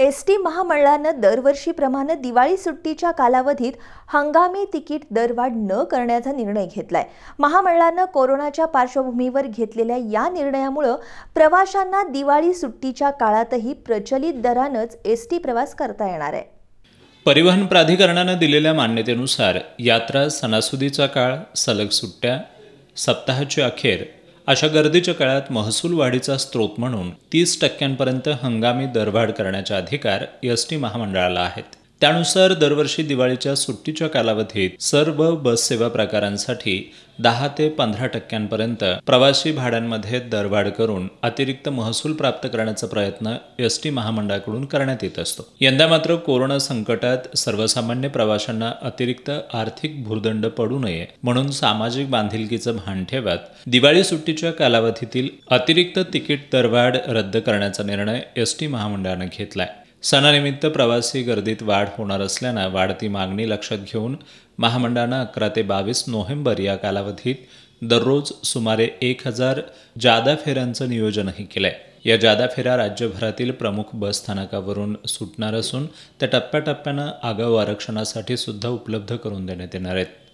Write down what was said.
S T महामंडळानं दरवर्षीप्रमाणे दिवाळी सुट्टीच्या कालावधीत हंगामी तिकीट दरवाढ न करण्याचा निर्णय घेतलाय महामंडळानं कोरोनाच्या पार्श्वभूमीवर घेतलेल्या या निर्णयामुळं प्रवाशांना दिवाळी सुट्टीच्या काळातही प्रचलित दरानंच एस टी प्रवास करता येणार आहे परिवहन प्राधिकरणानं दिलेल्या मान्यतेनुसार यात्रा सणासुदीचा काळ सलग सुट्ट्या सप्ताहाची अखेर अशा गर्दीच्या काळात महसूल वाढीचा स्रोत म्हणून तीस टक्क्यांपर्यंत हंगामी दरवाढ करण्याचे अधिकार एस टी महामंडळाला आहेत त्यानुसार दरवर्षी दिवाळीच्या सुट्टीच्या कालावधीत सर्व बस सेवा प्रकारांसाठी दहा ते पंधरा टक्क्यांपर्यंत प्रवासी भाड्यांमध्ये दरवाढ करून अतिरिक्त महसूल प्राप्त करण्याचा प्रयत्न एस टी महामंडळाकडून करण्यात येत असतो यंदा मात्र कोरोना संकटात सर्वसामान्य प्रवाशांना अतिरिक्त आर्थिक भूर्दंड पडू नये म्हणून सामाजिक बांधिलकीचं भान ठेवत दिवाळी सुट्टीच्या कालावधीतील अतिरिक्त तिकीट दरवाढ रद्द करण्याचा निर्णय एस टी महामंडळानं घेतलाय सणानिमित्त प्रवासी गर्दीत वाढ होणार असल्यानं वाढती मागणी लक्षात घेऊन महामंडळानं अकरा ते बावीस नोव्हेंबर या कालावधीत दररोज सुमारे एक हजार जादा फेऱ्यांचं नियोजनही केलं आहे या जादा फेऱ्या राज्यभरातील प्रमुख बस स्थानकावरून सुटणार असून त्या टप्प्याटप्प्यानं आगाऊ आरक्षणासाठी सुद्धा उपलब्ध करून देण्यात येणार आहेत